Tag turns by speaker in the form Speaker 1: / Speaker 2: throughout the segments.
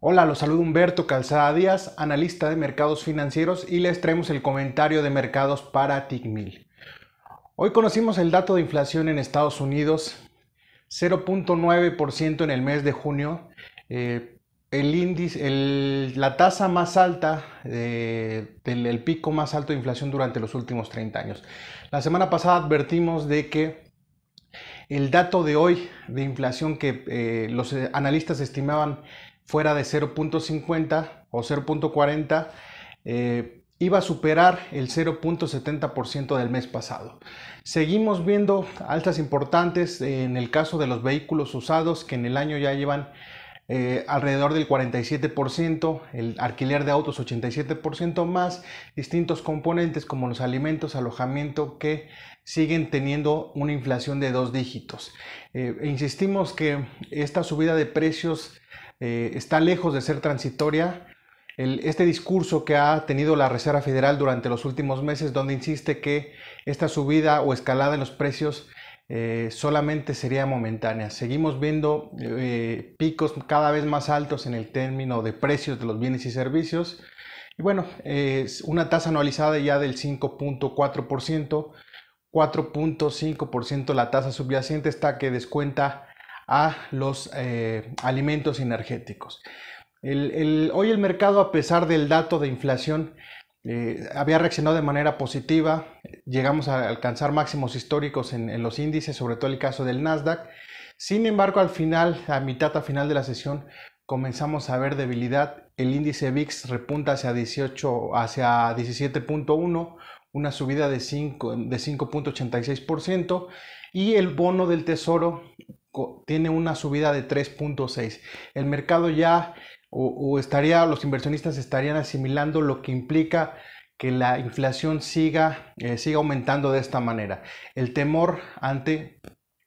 Speaker 1: Hola, los saludo Humberto Calzada Díaz, analista de mercados financieros y les traemos el comentario de mercados para TICMIL. Hoy conocimos el dato de inflación en Estados Unidos, 0.9% en el mes de junio, eh, el índice, la tasa más alta, eh, del, pico más alto de inflación durante los últimos 30 años. La semana pasada advertimos de que el dato de hoy de inflación que eh, los analistas estimaban fuera de 0.50 o 0.40 eh, iba a superar el 0.70% del mes pasado. Seguimos viendo altas importantes en el caso de los vehículos usados que en el año ya llevan eh, alrededor del 47%, el alquiler de autos 87% más distintos componentes como los alimentos, alojamiento que siguen teniendo una inflación de dos dígitos. Eh, e insistimos que esta subida de precios eh, está lejos de ser transitoria. este discurso que ha tenido la Reserva Federal durante los últimos meses, donde insiste que esta subida o escalada en los precios eh, solamente sería momentánea. Seguimos viendo eh, picos cada vez más altos en el término de precios de los bienes y servicios. Y bueno, es una tasa anualizada ya del 5.4%, 4.5% la tasa subyacente está que descuenta a los eh, alimentos energéticos. hoy el mercado, a pesar del dato de inflación, eh, había reaccionado de manera positiva, llegamos a alcanzar máximos históricos en, los índices, sobre todo el caso del Nasdaq. Sin embargo, al final, a mitad a final de la sesión, comenzamos a ver debilidad. El índice VIX repunta hacia 18, hacia 17.1, una subida de 5, de 5.86% y el bono del Tesoro tiene una subida de 3.6. El mercado ya o, estaría, los inversionistas estarían asimilando lo que implica que la inflación siga, eh, siga aumentando de esta manera. El temor ante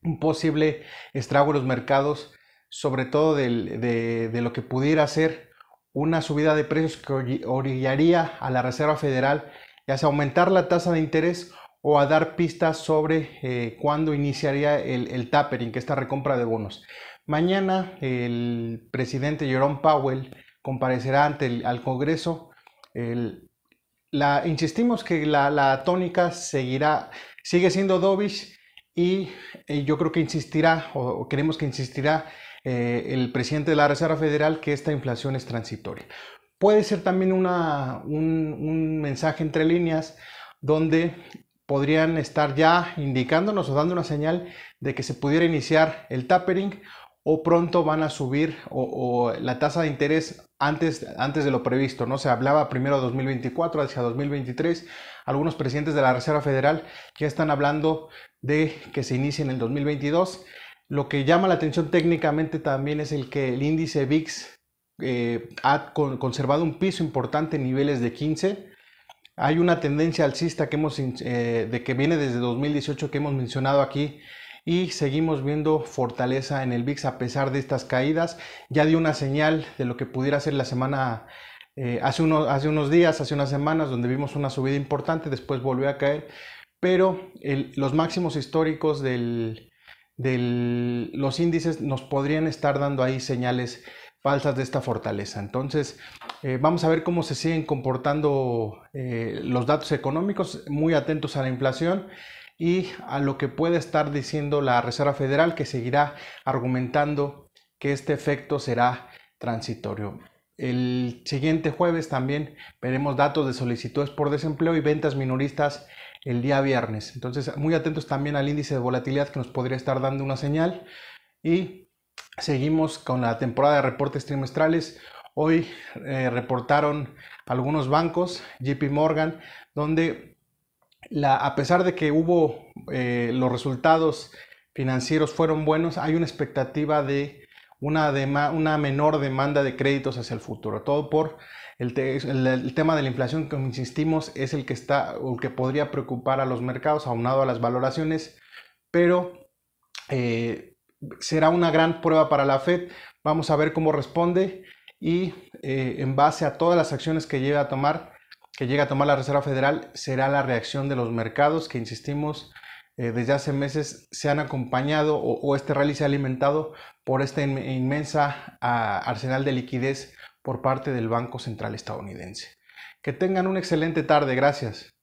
Speaker 1: un posible estrago en los mercados, sobre todo de, lo que pudiera ser una subida de precios que orillaría a la Reserva Federal, ya sea aumentar la tasa de interés o a dar pistas sobre eh, cuándo iniciaría el, tapering, que es esta recompra de bonos. Mañana el presidente Jerome Powell comparecerá ante el Congreso. la, insistimos que la, tónica seguirá, sigue siendo dovish y, yo creo que insistirá o, queremos que insistirá eh, el presidente de la Reserva Federal que esta inflación es transitoria. Puede ser también una, un mensaje entre líneas donde podrían estar ya indicándonos o dando una señal de que se pudiera iniciar el tapering o pronto van a subir o, la tasa de interés antes, antes, de lo previsto, ¿no? Se hablaba primero de 2024 hacia 2023. Algunos presidentes de la Reserva Federal ya están hablando de que se inicie en el 2022. Lo que llama la atención técnicamente también es el que el índice VIX eh, ha conservado un piso importante en niveles de 15. Hay una tendencia alcista que hemos, eh, de que viene desde 2018 que hemos mencionado aquí y seguimos viendo fortaleza en el Bix a pesar de estas caídas. Ya dio una señal de lo que pudiera ser la semana eh, hace, unos, hace unos días, hace unas semanas, donde vimos una subida importante, después volvió a caer, pero los máximos históricos de los índices nos podrían estar dando ahí señales falsas de esta fortaleza. Entonces, eh, vamos a ver cómo se siguen comportando eh, los datos económicos, muy atentos a la inflación y a lo que puede estar diciendo la Reserva Federal que seguirá argumentando que este efecto será transitorio. El siguiente jueves también veremos datos de solicitudes por desempleo y ventas minoristas el día viernes. Entonces, muy atentos también al índice de volatilidad que nos podría estar dando una señal. Y seguimos con la temporada de reportes trimestrales. Hoy eh, reportaron algunos bancos, JP Morgan, donde a pesar de que hubo eh, los resultados financieros fueron buenos, hay una expectativa de una, menor demanda de créditos hacia el futuro. Todo por el, tema de la inflación, como insistimos, es el que está que podría preocupar a los mercados, aunado a las valoraciones, pero eh, será una gran prueba para la Fed. Vamos a ver cómo responde y eh, en base a todas las acciones que lleve a tomar, que llega a tomar la Reserva Federal será la reacción de los mercados que, insistimos, eh, desde hace meses se han acompañado o, este rally se ha alimentado por esta inmensa ah, arsenal de liquidez por parte del Banco Central estadounidense. Que tengan una excelente tarde, gracias.